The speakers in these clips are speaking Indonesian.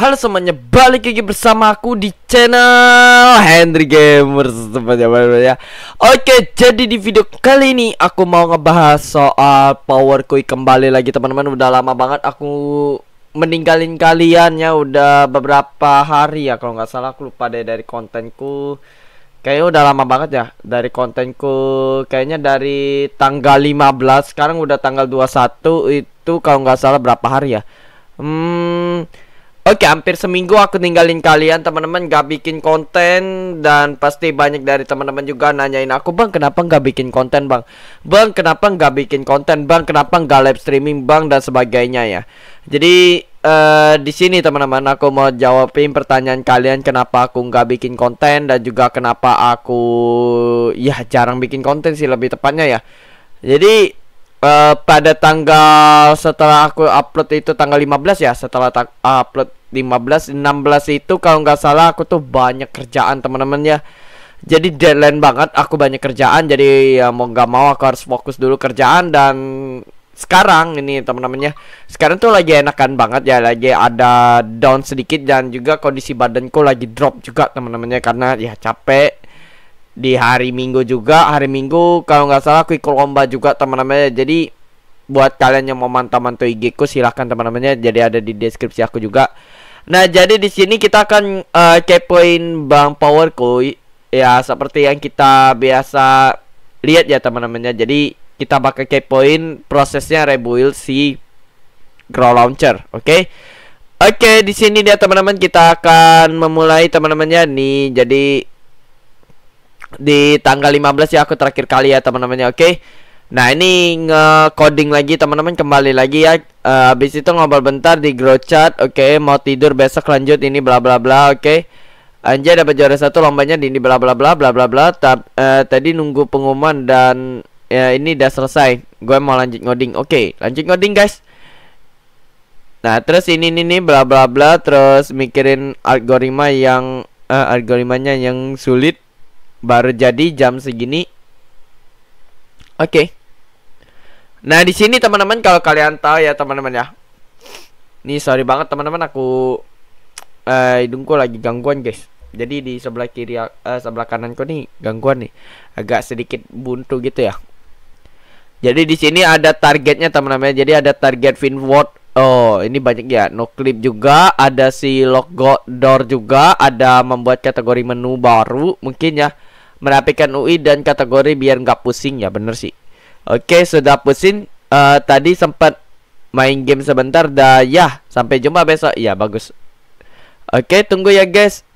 Halo semuanya, balik lagi bersama aku di channel Henry Gamers tempatnya ya. Oke, jadi di video kali ini aku mau ngebahas soal Power Kui kembali lagi teman-teman. Udah lama banget aku meninggalin kalian ya, udah beberapa hari ya kalau nggak salah aku lupa deh dari kontenku. Kayaknya udah lama banget ya dari kontenku. Kayaknya dari tanggal 15, sekarang udah tanggal 21 itu kalau nggak salah berapa hari ya? Hmm Oke, hampir seminggu aku ninggalin kalian teman-teman gak bikin konten dan pasti banyak dari teman-teman juga nanyain aku bang kenapa gak bikin konten bang, bang kenapa gak bikin konten bang, kenapa gak live streaming bang dan sebagainya ya. Jadi uh, di sini teman-teman aku mau jawabin pertanyaan kalian kenapa aku gak bikin konten dan juga kenapa aku ya jarang bikin konten sih lebih tepatnya ya. Jadi uh, pada tanggal setelah aku upload itu tanggal 15 ya setelah upload 15 16 itu kalau nggak salah aku tuh banyak kerjaan teman-teman ya jadi deadline banget aku banyak kerjaan jadi ya mau nggak mau aku harus fokus dulu kerjaan dan sekarang ini teman-temannya sekarang tuh lagi enakan banget ya lagi ada down sedikit dan juga kondisi badanku lagi drop juga teman-temannya karena ya capek di hari minggu juga hari minggu kalau nggak salah aku ikut lomba juga teman-temannya jadi buat kalian yang mau mantau-mantau IG-ku silahkan teman-temannya jadi ada di deskripsi aku juga. Nah, jadi di sini kita akan uh, kepoin Bang Powerku ya seperti yang kita biasa lihat ya teman-temannya. Jadi kita bakal kepoin prosesnya rebuild si grow launcher, oke? Okay? Oke, okay, di sini dia teman-teman kita akan memulai teman-temannya nih. Jadi di tanggal 15 ya aku terakhir kali ya teman-temannya, oke? Okay? Nah ini nge-coding lagi teman-teman kembali lagi ya uh, eh, Abis itu ngobrol bentar di grow chat Oke okay, mau tidur besok lanjut ini bla bla bla oke okay. Anjay dapat juara satu lombanya di ini bla bla bla bla bla bla uh, Tadi nunggu pengumuman dan ya, ini udah selesai Gue mau lanjut ngoding Oke okay, lanjut ngoding guys Nah terus ini ini nih bla bla bla Terus mikirin algoritma yang uh, Algoritmanya yang sulit Baru jadi jam segini Oke okay. Nah di sini teman-teman kalau kalian tahu ya teman-teman ya. Nih sorry banget teman-teman aku eh hidungku lagi gangguan guys. Jadi di sebelah kiri eh, sebelah kananku nih gangguan nih agak sedikit buntu gitu ya. Jadi di sini ada targetnya teman-teman. Ya. Jadi ada target Finward. Oh ini banyak ya. No clip juga. Ada si logo door juga. Ada membuat kategori menu baru mungkin ya. Merapikan UI dan kategori biar nggak pusing ya bener sih. Oke, sudah pusing. Uh, tadi sempat main game sebentar dah. Ya, sampai jumpa besok. Ya, bagus. Oke, tunggu ya guys.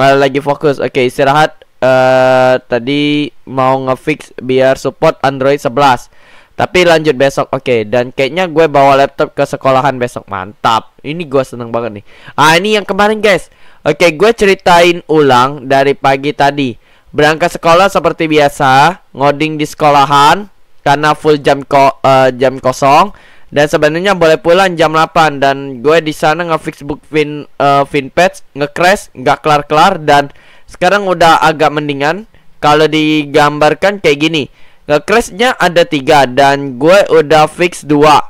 Uh, lagi fokus. Oke, istirahat. Uh, tadi mau ngefix biar support Android 11. Tapi lanjut besok, oke. Okay, dan kayaknya gue bawa laptop ke sekolahan besok, mantap. Ini gue seneng banget nih. Ah ini yang kemarin guys. Oke, okay, gue ceritain ulang dari pagi tadi. Berangkat sekolah seperti biasa, ngoding di sekolahan, karena full jam ko uh, jam kosong dan sebenarnya boleh pulang jam 8 dan gue di sana ngefix book fin uh, eh, patch ngecrash nggak kelar kelar dan sekarang udah agak mendingan kalau digambarkan kayak gini ngecrashnya ada tiga dan gue udah fix dua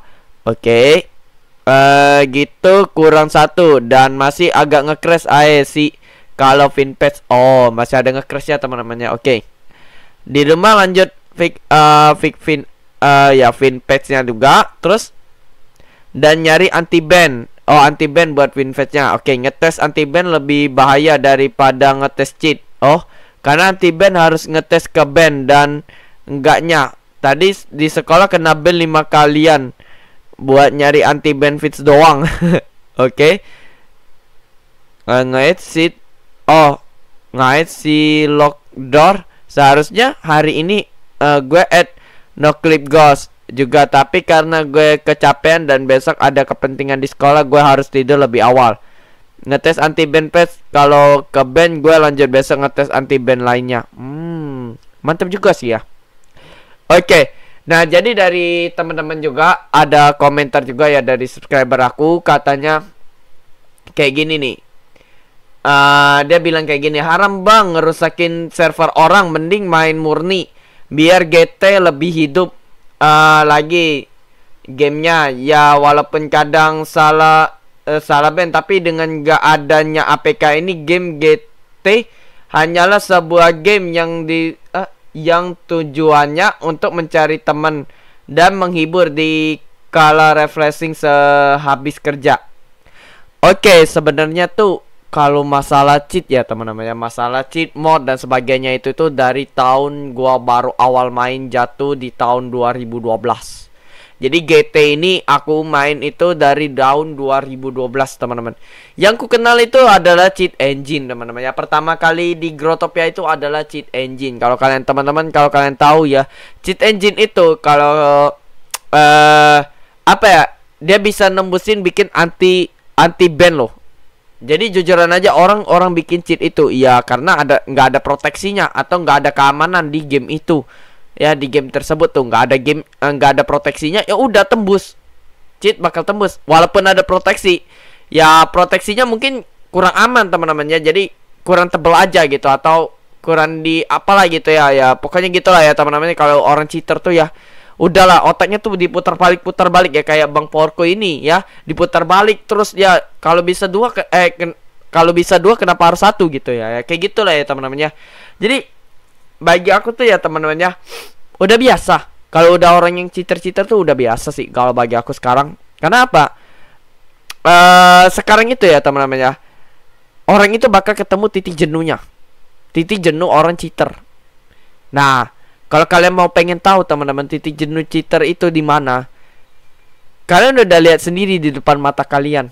oke okay. uh, eh, gitu kurang satu dan masih agak ngecrash aja sih kalau fin patch oh masih ada ngecrashnya teman-temannya oke okay. di rumah lanjut fix uh, eh, fix Fin uh, eh, ya fin nya juga. Terus dan nyari anti band. Oh, anti band buat fin nya Oke, ngetes anti band lebih bahaya daripada ngetes cheat. Oh, karena anti band harus ngetes ke band dan enggaknya. Tadi di sekolah kena band lima kalian buat nyari anti band fits doang. Oke. okay. Uh, eh, ngait si oh, ngait si lock door seharusnya hari ini uh, gue at ghost juga tapi karena gue kecapean dan besok ada kepentingan di sekolah gue harus tidur lebih awal ngetes band pes kalau ke band gue lanjut besok ngetes anti band lainnya hmm mantap juga sih ya oke okay. nah jadi dari teman-teman juga ada komentar juga ya dari subscriber aku katanya kayak gini nih uh, dia bilang kayak gini haram bang ngerusakin server orang mending main murni biar GT lebih hidup uh, lagi gamenya ya walaupun kadang salah uh, salah band tapi dengan gak adanya APK ini game GT hanyalah sebuah game yang di uh, yang tujuannya untuk mencari teman dan menghibur di kala refreshing sehabis kerja. Oke, okay, sebenarnya tuh kalau masalah cheat ya teman-teman ya masalah cheat mod dan sebagainya itu itu dari tahun gua baru awal main jatuh di tahun 2012 jadi GT ini aku main itu dari tahun 2012 teman-teman yang ku kenal itu adalah cheat engine teman-teman ya pertama kali di Grotopia itu adalah cheat engine kalau kalian teman-teman kalau kalian tahu ya cheat engine itu kalau eh uh, apa ya dia bisa nembusin bikin anti anti ban loh jadi jujuran aja orang-orang bikin cheat itu ya karena ada nggak ada proteksinya atau nggak ada keamanan di game itu. Ya di game tersebut tuh nggak ada game eh, nggak ada proteksinya ya udah tembus. Cheat bakal tembus walaupun ada proteksi. Ya proteksinya mungkin kurang aman teman-teman ya. Jadi kurang tebel aja gitu atau kurang di apalah gitu ya ya pokoknya gitulah ya teman-teman kalau orang cheater tuh ya udahlah otaknya tuh diputar balik putar balik ya kayak Bang porco ini ya diputar balik terus ya kalau bisa dua ke, eh ken, kalau bisa dua kenapa harus satu gitu ya, ya kayak gitulah ya teman-temannya jadi bagi aku tuh ya teman-temannya udah biasa kalau udah orang yang citer-citer tuh udah biasa sih kalau bagi aku sekarang karena apa uh, sekarang itu ya teman temannya orang itu bakal ketemu titik jenuhnya titik jenuh orang citer nah kalau kalian mau pengen tahu teman-teman titik jenuh cheater itu di mana, kalian udah lihat sendiri di depan mata kalian.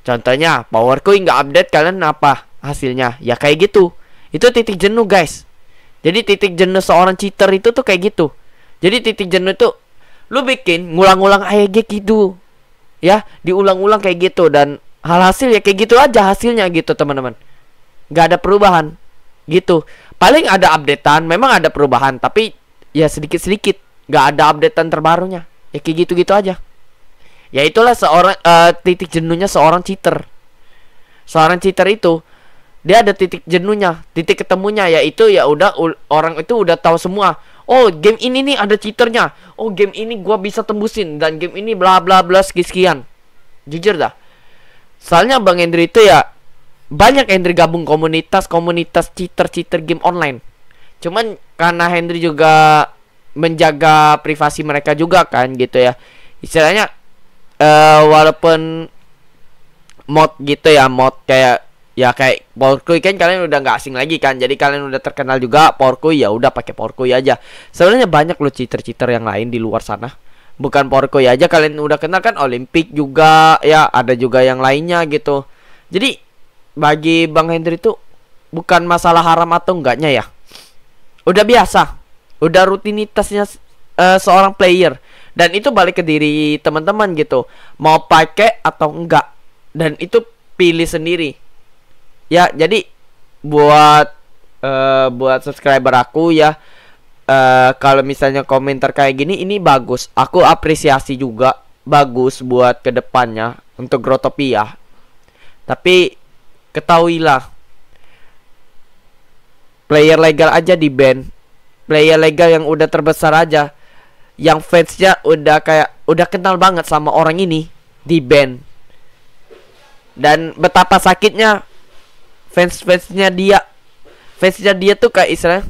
Contohnya, power coin nggak update kalian apa hasilnya? Ya kayak gitu. Itu titik jenuh guys. Jadi titik jenuh seorang cheater itu tuh kayak gitu. Jadi titik jenuh itu lu bikin ngulang-ulang AEG gitu. Ya, diulang-ulang kayak gitu dan hal hasil ya kayak gitu aja hasilnya gitu teman-teman. Gak ada perubahan gitu paling ada updatean memang ada perubahan tapi ya sedikit sedikit nggak ada updatean terbarunya ya kayak gitu gitu aja ya itulah seorang uh, titik jenuhnya seorang cheater seorang cheater itu dia ada titik jenuhnya titik ketemunya yaitu ya udah orang itu udah tahu semua oh game ini nih ada cheaternya oh game ini gua bisa tembusin dan game ini bla bla bla sekian jujur dah soalnya bang Hendri itu ya banyak Hendry gabung komunitas-komunitas cheater-cheater game online. Cuman karena Hendry juga menjaga privasi mereka juga kan gitu ya. Istilahnya uh, walaupun mod gitu ya, mod kayak ya kayak Porkui kan kalian udah nggak asing lagi kan jadi kalian udah terkenal juga Porkui ya udah pakai Porkui aja sebenarnya banyak lo cheater-cheater yang lain di luar sana bukan Porkui aja kalian udah kenal kan Olimpik juga ya ada juga yang lainnya gitu jadi bagi Bang Hendri itu bukan masalah haram atau enggaknya ya. Udah biasa, udah rutinitasnya uh, seorang player dan itu balik ke diri teman-teman gitu. Mau pakai atau enggak dan itu pilih sendiri. Ya, jadi buat uh, buat subscriber aku ya uh, kalau misalnya komentar kayak gini ini bagus. Aku apresiasi juga bagus buat kedepannya untuk Grotopia. Tapi Ketahuilah, player legal aja di band, player legal yang udah terbesar aja, yang fansnya udah kayak udah kenal banget sama orang ini di band. Dan betapa sakitnya fans-fansnya dia, fansnya dia tuh kayak istilah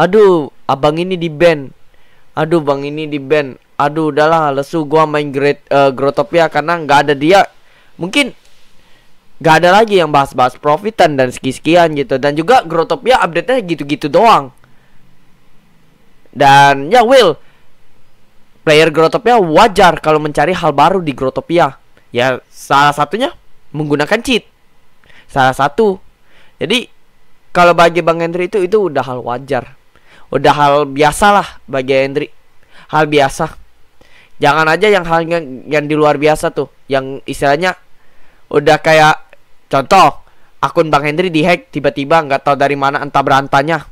aduh abang ini di band, aduh bang ini di band, aduh udahlah lesu gua main great uh, eh, Grotopia karena nggak ada dia mungkin gak ada lagi yang bahas-bahas profitan dan sekian gitu dan juga Growtopia update-nya gitu-gitu doang dan ya Will player Growtopia wajar kalau mencari hal baru di Growtopia ya salah satunya menggunakan cheat salah satu jadi kalau bagi Bang Hendry itu itu udah hal wajar udah hal biasa lah bagi Hendry hal biasa jangan aja yang hal yang, yang di luar biasa tuh yang istilahnya udah kayak Contoh, akun Bang Hendri dihack tiba-tiba nggak tahu dari mana entah berantanya.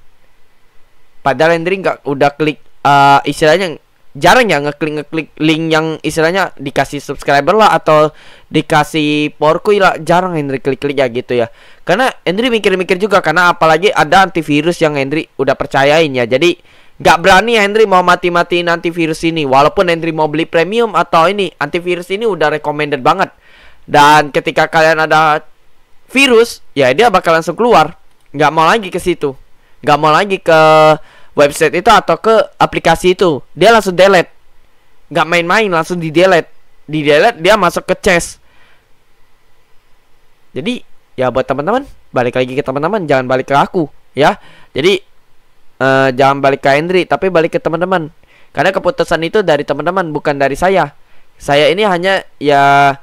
Padahal Hendry nggak udah klik uh, istilahnya jarang ya ngeklik ngeklik link yang istilahnya dikasih subscriber lah atau dikasih porku lah jarang Hendry klik klik ya gitu ya karena Hendry mikir-mikir juga karena apalagi ada antivirus yang Hendry udah percayain ya jadi nggak berani ya Hendry mau mati mati antivirus ini walaupun Hendry mau beli premium atau ini antivirus ini udah recommended banget dan ketika kalian ada virus, ya dia bakal langsung keluar. Nggak mau lagi ke situ. Nggak mau lagi ke website itu atau ke aplikasi itu. Dia langsung delete. Nggak main-main, langsung di delete. Di delete dia masuk ke chest. Jadi ya buat teman-teman, balik lagi ke teman-teman, jangan balik ke aku ya. Jadi uh, jangan balik ke Hendri, tapi balik ke teman-teman. Karena keputusan itu dari teman-teman bukan dari saya. Saya ini hanya ya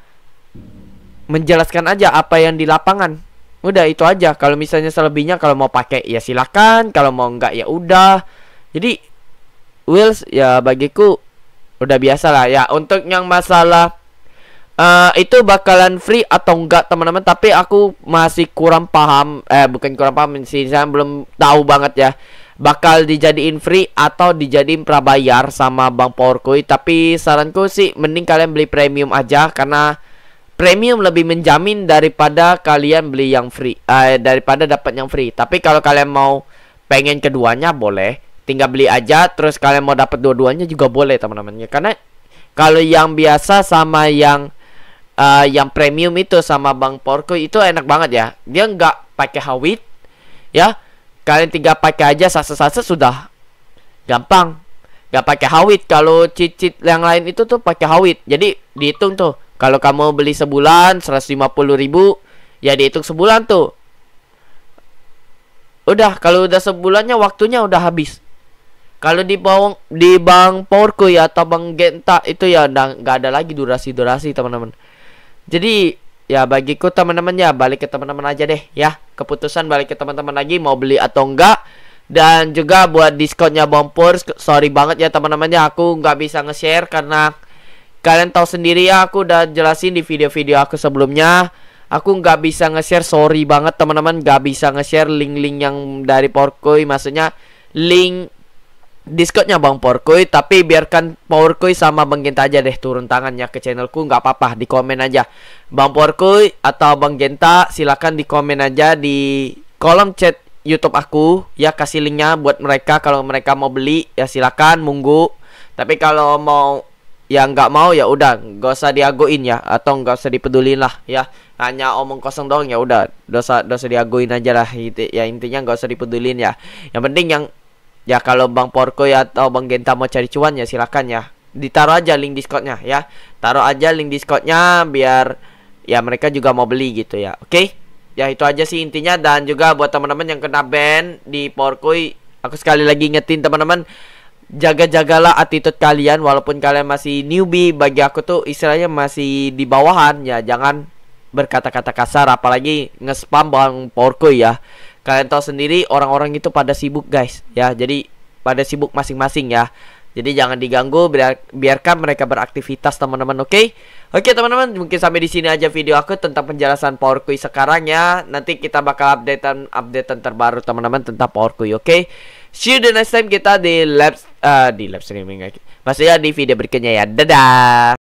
menjelaskan aja apa yang di lapangan. Udah itu aja. Kalau misalnya selebihnya kalau mau pakai ya silakan, kalau mau enggak ya udah. Jadi Wills ya bagiku udah biasa lah ya. Untuk yang masalah Uh, itu bakalan free atau enggak teman-teman tapi aku masih kurang paham eh bukan kurang paham sih saya belum tahu banget ya bakal dijadiin free atau dijadiin prabayar sama Bang powerkoi tapi saranku sih mending kalian beli premium aja karena premium lebih menjamin daripada kalian beli yang free uh, daripada dapat yang free tapi kalau kalian mau pengen keduanya boleh tinggal beli aja terus kalian mau dapat dua-duanya juga boleh teman-teman ya karena kalau yang biasa sama yang uh, yang premium itu sama bang porco itu enak banget ya dia nggak pakai hawit ya kalian tinggal pakai aja sasa sasa sudah gampang nggak pakai hawit kalau cicit yang lain itu tuh pakai hawit jadi dihitung tuh kalau kamu beli sebulan 150 ribu, ya dihitung sebulan tuh. Udah, kalau udah sebulannya waktunya udah habis. Kalau di bawang di Bang Porku ya atau Bang Genta itu ya nggak ada lagi durasi-durasi teman-teman. Jadi ya bagiku teman-teman ya balik ke teman-teman aja deh ya. Keputusan balik ke teman-teman lagi mau beli atau enggak dan juga buat diskonnya Bang Por sorry banget ya teman-temannya aku nggak bisa nge-share karena Kalian tahu sendiri ya, aku udah jelasin di video-video aku sebelumnya. Aku nggak bisa nge-share, sorry banget teman-teman, nggak bisa nge-share link-link yang dari Porkoi, maksudnya link Discordnya Bang Porkoi Tapi biarkan Porkoi sama Bang Genta aja deh turun tangannya ke channelku nggak apa-apa di komen aja Bang Porkoi atau Bang Genta silahkan di komen aja di kolom chat YouTube aku Ya kasih linknya buat mereka kalau mereka mau beli ya silahkan monggo Tapi kalau mau yang nggak mau ya udah nggak usah diagoin ya atau nggak usah dipedulin lah ya hanya omong kosong doang ya udah dosa dosa diagoin aja lah gitu ya intinya nggak usah dipedulin ya yang penting yang ya kalau bang Porko ya atau bang Genta mau cari cuan ya silakan ya ditaruh aja link discordnya ya taruh aja link discordnya biar ya mereka juga mau beli gitu ya oke okay? ya itu aja sih intinya dan juga buat teman-teman yang kena ban di Porkoi aku sekali lagi ingetin teman-teman jaga-jagalah attitude kalian walaupun kalian masih newbie bagi aku tuh istilahnya masih di bawahan ya jangan berkata-kata kasar apalagi nge-spam bang porco ya kalian tahu sendiri orang-orang itu pada sibuk guys ya jadi pada sibuk masing-masing ya jadi jangan diganggu biar, biarkan mereka beraktivitas teman-teman oke okay? Oke teman-teman, mungkin sampai di sini aja video aku tentang penjelasan power quiz sekarang ya. Nanti kita bakal updatean updatean terbaru teman-teman tentang power quiz oke? Okay? See you the next time kita di lab uh, di live streaming. Maksudnya di video berikutnya ya. Dadah.